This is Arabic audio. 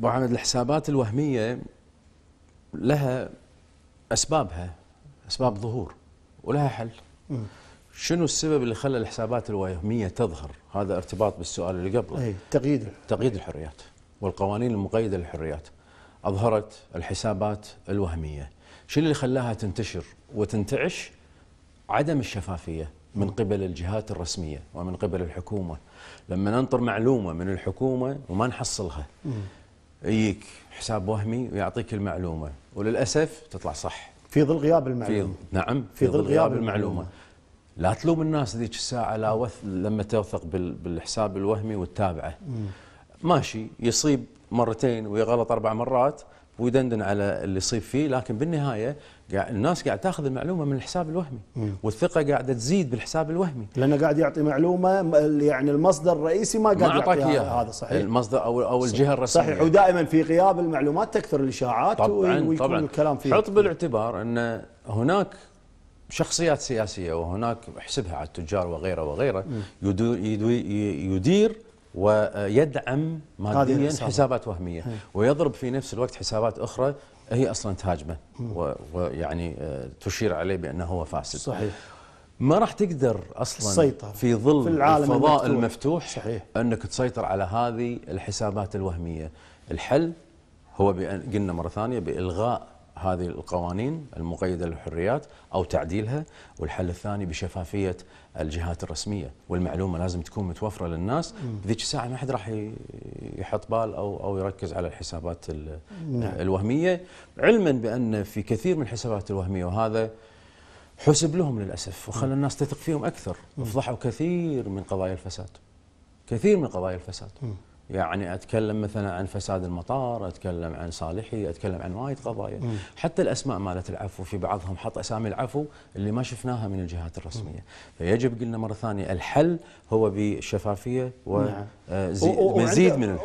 ابو حمد الحسابات الوهميه لها اسبابها اسباب ظهور ولها حل شنو السبب اللي خلى الحسابات الوهميه تظهر؟ هذا ارتباط بالسؤال اللي قبله. أي. تقييد تقييد الحريات والقوانين المقيده للحريات. اظهرت الحسابات الوهميه. شنو اللي خلاها تنتشر وتنتعش؟ عدم الشفافيه من قبل الجهات الرسميه ومن قبل الحكومه. لما ننطر معلومه من الحكومه وما نحصلها. يجيك حساب وهمي ويعطيك المعلومه وللاسف تطلع صح في ظل غياب المعلومه نعم في ظل غياب المعلومه لا تلوم الناس ذيك الساعه لا وث لما توثق بالحساب الوهمي وتتابعه ماشي يصيب مرتين ويغلط اربع مرات ويدندن على اللي يصيب فيه لكن بالنهايه الناس قاعد تاخذ المعلومه من الحساب الوهمي مم. والثقه قاعده تزيد بالحساب الوهمي لانه قاعد يعطي معلومه يعني المصدر الرئيسي ما قاعد ما يعطيك اياها هذا صحيح المصدر او او الجهه الرسميه صحيح ودائما في غياب المعلومات تكثر الاشاعات طبعا ويكون طبعا الكلام فيه حط بالاعتبار ان هناك شخصيات سياسيه وهناك احسبها على التجار وغيره وغيره يدير ويدعم ماديا حسابات وهمية ويضرب في نفس الوقت حسابات أخرى هي أصلا تهاجمه ويعني آه، تشير عليه بأنه هو فاسد صحيح ما راح تقدر اصلا تسيطر في ظل في العالم الفضاء المفتوح, المفتوح صحيح انك تسيطر على هذه الحسابات الوهميه، الحل هو بأن قلنا مره ثانيه بالغاء هذه القوانين المقيده للحريات او تعديلها، والحل الثاني بشفافيه الجهات الرسميه، والمعلومه لازم تكون متوفره للناس، بذيك الساعه ما حد راح يحط بال او او يركز على الحسابات نعم. الوهميه، علما بان في كثير من الحسابات الوهميه وهذا حسب لهم للاسف وخلى الناس تثق فيهم اكثر، افضحوا كثير من قضايا الفساد. كثير من قضايا الفساد. يعني اتكلم مثلا عن فساد المطار، اتكلم عن صالحي، اتكلم عن وايد قضايا، م. حتى الاسماء مالت العفو في بعضهم حط اسامي العفو اللي ما شفناها من الجهات الرسميه، م. فيجب قلنا مره ثانيه الحل هو بالشفافيه ومزيد نعم. آه، من